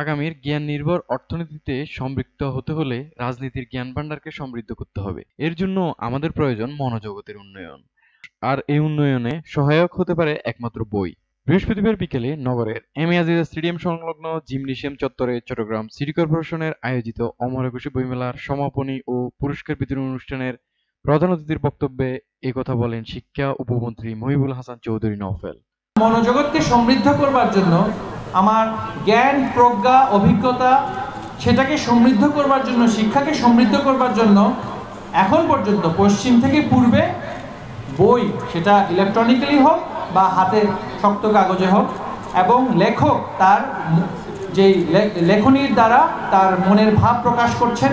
আগামীর জ্ঞান নির্ভর অর্থনীতিতে সম্পৃক্ত হতে হলে রাজনীতির জ্ঞান ভাণ্ডারকে সমৃদ্ধ করতে হবে এর জন্য আমাদের প্রয়োজন মনোজগতের উন্নয়ন আর এই উন্নয়নে সহায়ক হতে পারে একমাত্র বই বৃহস্পতিবার বিকেলে নগরের এম আজিজা স্টেডিয়াম সংলগ্ন জিমনেশিয়াম চত্বরে চট্টগ্রাম সিটি কর্পোরেশনের আয়োজিত অমর একুশে বইমেলার সমাপনী ও পুরস্কার বিতরণ অনুষ্ঠানের প্রধান অতিথির বক্তব্যে একথা বলেন শিক্ষা উপমন্ত্রী মহিবুল হাসান চৌধুরী নওফেল মনোজগৎকে সমৃদ্ধ করবার জন্য আমার জ্ঞান প্রজ্ঞা অভিজ্ঞতা সেটাকে সমৃদ্ধ করবার জন্য শিক্ষাকে সমৃদ্ধ করবার জন্য এখন পর্যন্ত পশ্চিম থেকে পূর্বে বই সেটা ইলেকট্রনিক্যালি হোক বা হাতে শক্ত কাগজে হোক এবং লেখক তার যেই লেখনীর দ্বারা তার মনের ভাব প্রকাশ করছেন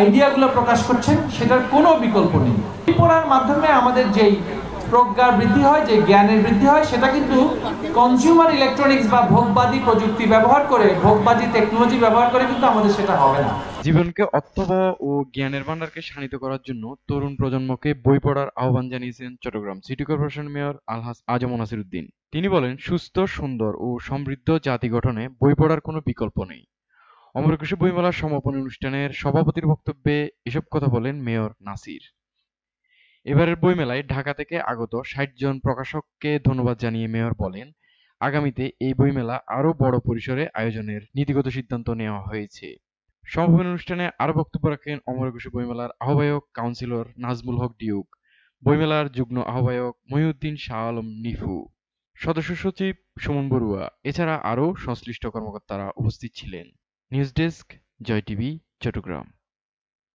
আইডিয়াগুলো প্রকাশ করছেন সেটার কোনো বিকল্প নেই পড়ার মাধ্যমে আমাদের যেই প্রজ্ঞার বৃদ্ধি হয় যে জ্ঞানের বৃদ্ধি হয় সেটা কিন্তু কনজিউমার ইলেকট্রনিক্স বা ভোগবাদী প্রযুক্তি ব্যবহার করে ভোগবাদী টেকনোলজি ব্যবহার করে কিন্তু আমাদের সেটা হবে না জীবনকে অর্থবহ ও জ্ঞানের ভান্ডারকে শানিত করার জন্য তরুণ প্রজন্মকে বই পড়ার আহ্বান জানিয়েছেন Chittagong city corporation mayor Alhaj Azam Nasiruddin তিনি বলেন সুস্থ সুন্দর ও সমৃদ্ধ জাতি গঠনে বই পড়ার কোনো বিকল্প নেই অমরকুশী বইমেলার সমাপনী অনুষ্ঠানের সভাপতির বক্তব্যে এসব কথা বলেন মেয়র নাসির এবারের বইমেলায় ঢাকা থেকে আগত ষাট জন প্রকাশককে ধন্যবাদ জানিয়ে মেয়র বলেন আগামীতে এই বইমেলা আরও বড় পরিসরে আয়োজনের নীতিগত সিদ্ধান্ত নেওয়া হয়েছে সমাপনী অনুষ্ঠানে আরও বক্তব্য রাখেন অমরকুশী বইমেলার আহ্বায়ক কাউন্সিলর নাজমুল হক ডিউক বইমেলার যুগ্ম আহ্বায়ক মহিউদ্দিন শাহ আলম নিফু সদস্য সচিব সুমন বড়ুয়া এছাড়া আরও সংশ্লিষ্ট কর্মকর্তারা উপস্থিত ছিলেন news desk Joy TV Chittagong